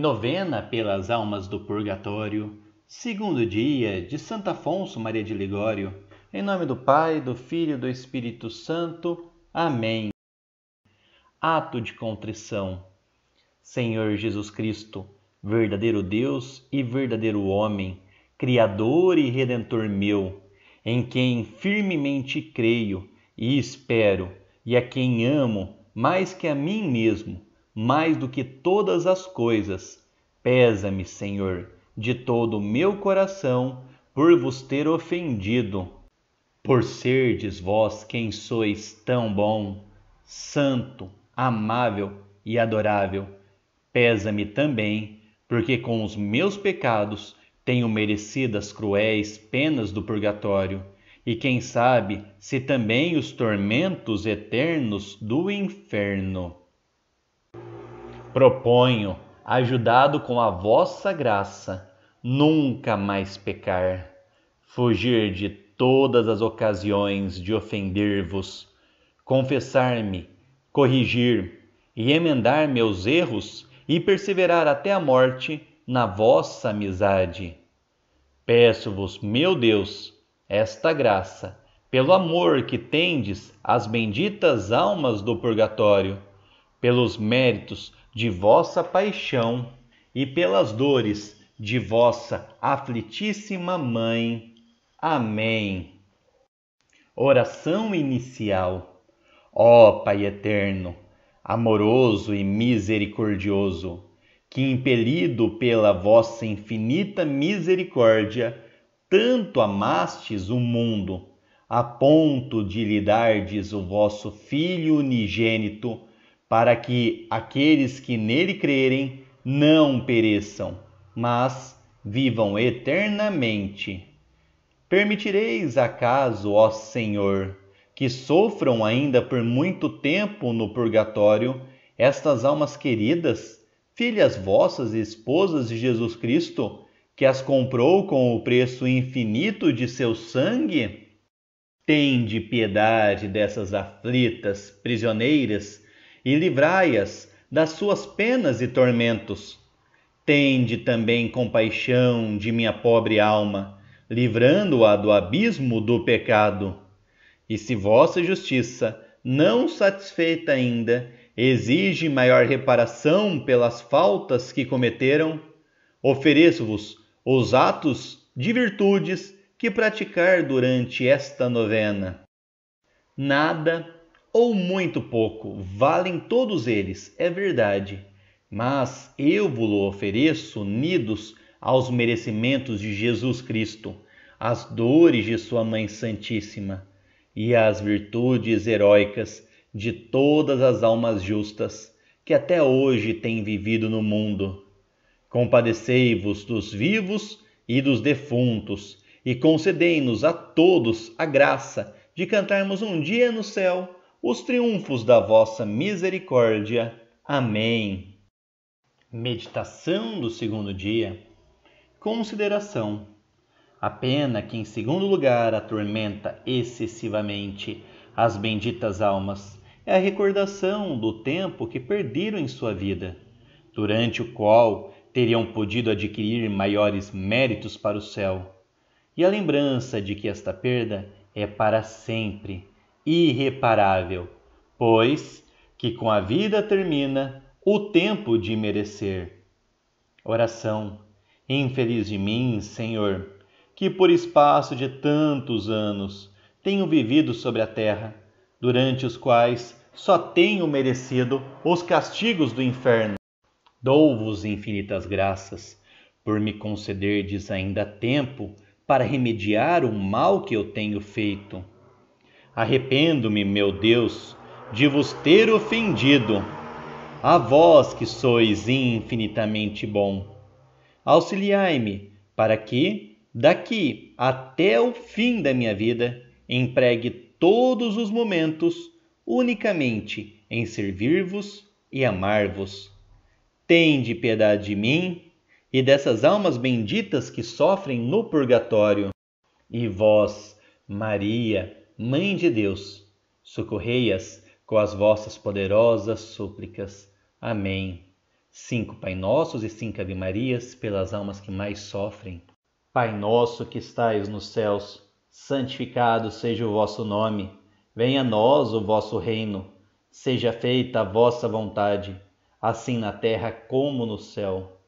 Novena pelas almas do purgatório, segundo dia de Santo Afonso Maria de Ligório. Em nome do Pai, do Filho e do Espírito Santo. Amém. Ato de contrição. Senhor Jesus Cristo, verdadeiro Deus e verdadeiro homem, criador e redentor meu, em quem firmemente creio e espero, e a quem amo mais que a mim mesmo mais do que todas as coisas. Pesa-me, Senhor, de todo o meu coração, por vos ter ofendido. Por serdes vós quem sois tão bom, santo, amável e adorável, pesa-me também, porque com os meus pecados tenho merecido as cruéis penas do purgatório, e quem sabe se também os tormentos eternos do inferno proponho, ajudado com a vossa graça, nunca mais pecar, fugir de todas as ocasiões de ofender-vos, confessar-me, corrigir e emendar meus erros e perseverar até a morte na vossa amizade. Peço-vos, meu Deus, esta graça, pelo amor que tendes às benditas almas do purgatório, pelos méritos de vossa paixão e pelas dores de vossa aflitíssima mãe. Amém. Oração inicial. Ó Pai eterno, amoroso e misericordioso, que impelido pela vossa infinita misericórdia, tanto amastes o mundo, a ponto de lhe dardes o vosso Filho unigênito para que aqueles que nele crerem não pereçam, mas vivam eternamente. Permitireis acaso, ó Senhor, que sofram ainda por muito tempo no purgatório estas almas queridas, filhas vossas e esposas de Jesus Cristo, que as comprou com o preço infinito de seu sangue? Tende piedade dessas aflitas, prisioneiras, e livrai-as das suas penas e tormentos. Tende também compaixão de minha pobre alma, livrando-a do abismo do pecado. E se vossa justiça, não satisfeita ainda, exige maior reparação pelas faltas que cometeram, ofereço-vos os atos de virtudes que praticar durante esta novena. Nada ou muito pouco, valem todos eles, é verdade. Mas eu vos ofereço unidos aos merecimentos de Jesus Cristo, às dores de Sua Mãe Santíssima e às virtudes heróicas de todas as almas justas que até hoje têm vivido no mundo. Compadecei-vos dos vivos e dos defuntos, e concedei-nos a todos a graça de cantarmos um dia no céu os triunfos da vossa misericórdia. Amém. Meditação do segundo dia. Consideração. A pena que, em segundo lugar, atormenta excessivamente as benditas almas é a recordação do tempo que perderam em sua vida, durante o qual teriam podido adquirir maiores méritos para o céu, e a lembrança de que esta perda é para sempre irreparável, pois que com a vida termina o tempo de merecer. Oração. Infeliz de mim, Senhor, que por espaço de tantos anos tenho vivido sobre a terra, durante os quais só tenho merecido os castigos do inferno. Dou-vos infinitas graças por me concederdes ainda tempo para remediar o mal que eu tenho feito. Arrependo-me, meu Deus, de vos ter ofendido. A vós que sois infinitamente bom, auxiliai-me para que, daqui até o fim da minha vida, empregue todos os momentos unicamente em servir-vos e amar-vos. Tende piedade de mim e dessas almas benditas que sofrem no purgatório. E vós, Maria, Mãe de Deus, socorrei-as com as vossas poderosas súplicas. Amém. Cinco Pai Nossos e cinco Ave Marias pelas almas que mais sofrem. Pai nosso que estais nos céus, santificado seja o vosso nome. Venha a nós o vosso reino. Seja feita a vossa vontade, assim na terra como no céu.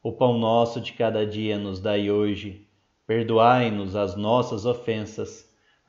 O pão nosso de cada dia nos dai hoje. Perdoai-nos as nossas ofensas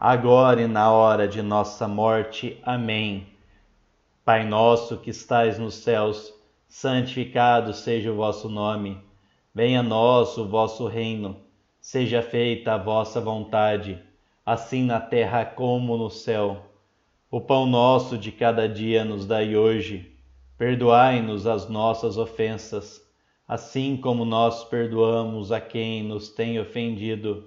agora e na hora de nossa morte. Amém. Pai nosso que estais nos céus, santificado seja o vosso nome. Venha a nós o vosso reino. Seja feita a vossa vontade, assim na terra como no céu. O pão nosso de cada dia nos dai hoje. Perdoai-nos as nossas ofensas, assim como nós perdoamos a quem nos tem ofendido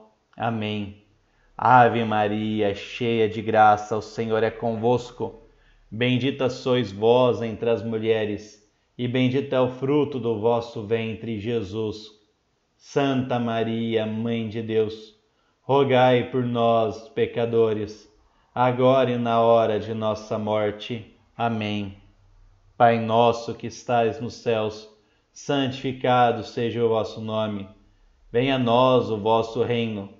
Amém. Ave Maria, cheia de graça, o Senhor é convosco. Bendita sois vós entre as mulheres, e bendito é o fruto do vosso ventre, Jesus. Santa Maria, Mãe de Deus, rogai por nós, pecadores, agora e na hora de nossa morte. Amém. Pai nosso que estais nos céus, santificado seja o vosso nome. Venha a nós o vosso reino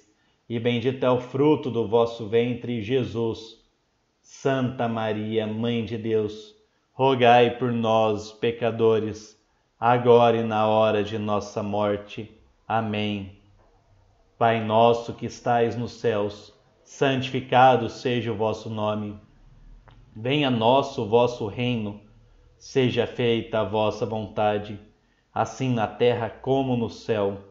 e bendito é o fruto do vosso ventre, Jesus. Santa Maria, Mãe de Deus, rogai por nós, pecadores, agora e na hora de nossa morte. Amém. Pai nosso que estais nos céus, santificado seja o vosso nome. Venha nosso o vosso reino, seja feita a vossa vontade, assim na terra como no céu.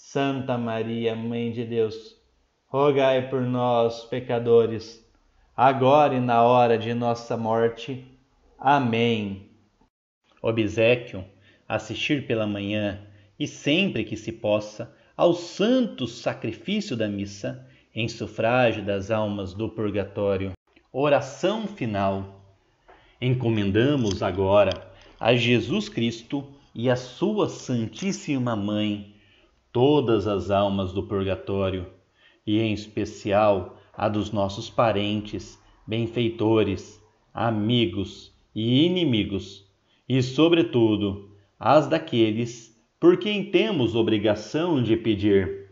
Santa Maria, Mãe de Deus, rogai por nós, pecadores, agora e na hora de nossa morte. Amém. Obsequio: assistir pela manhã e sempre que se possa ao santo sacrifício da missa em sufrágio das almas do purgatório. Oração final. Encomendamos agora a Jesus Cristo e a sua Santíssima Mãe todas as almas do purgatório, e em especial a dos nossos parentes, benfeitores, amigos e inimigos, e, sobretudo, as daqueles por quem temos obrigação de pedir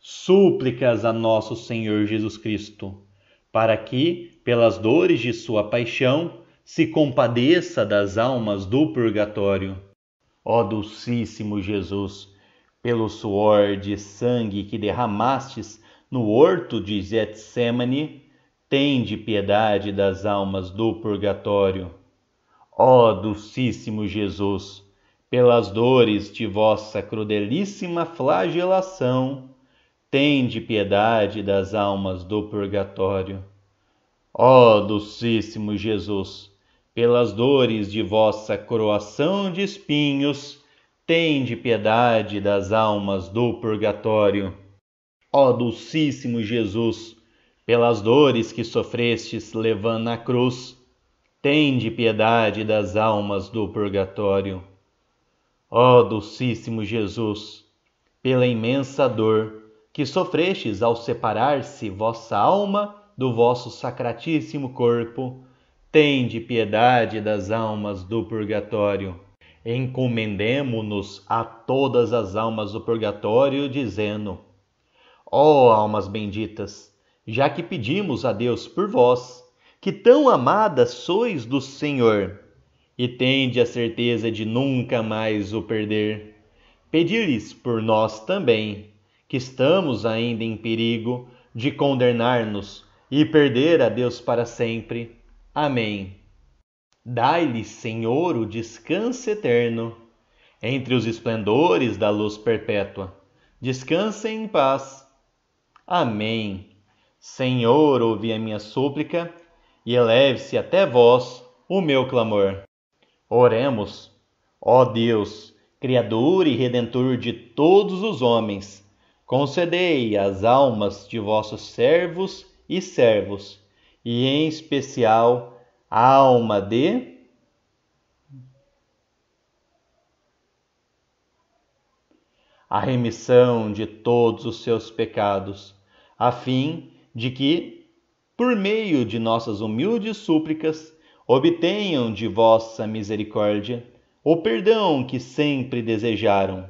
súplicas a nosso Senhor Jesus Cristo, para que, pelas dores de sua paixão, se compadeça das almas do purgatório. Ó Dulcíssimo Jesus, pelo suor de sangue que derramastes no horto de Getsemane, tende piedade das almas do purgatório. Ó dulcíssimo Jesus, pelas dores de vossa crudelíssima flagelação, tende piedade das almas do purgatório. Ó dulcíssimo Jesus, pelas dores de vossa coroação de espinhos, tende piedade das almas do purgatório. Ó Dulcíssimo Jesus, pelas dores que sofrestes levando a cruz, tende piedade das almas do purgatório. Ó Dulcíssimo Jesus, pela imensa dor que sofrestes ao separar-se vossa alma do vosso sacratíssimo corpo, tende piedade das almas do purgatório encomendemo-nos a todas as almas do purgatório, dizendo: Ó oh, almas benditas, já que pedimos a Deus por vós, que tão amadas sois do Senhor, e tende a certeza de nunca mais o perder, pedi-lhes por nós também, que estamos ainda em perigo de condenar-nos e perder a Deus para sempre. Amém. Dai-lhe, Senhor, o descanso eterno. Entre os esplendores da luz perpétua, descansem em paz. Amém. Senhor, ouvi a minha súplica e eleve-se até vós o meu clamor. Oremos. Ó Deus, Criador e Redentor de todos os homens, concedei as almas de vossos servos e servos, e em especial alma de a remissão de todos os seus pecados, a fim de que, por meio de nossas humildes súplicas, obtenham de vossa misericórdia o perdão que sempre desejaram.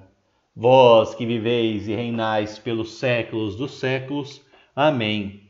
Vós que viveis e reinais pelos séculos dos séculos. Amém.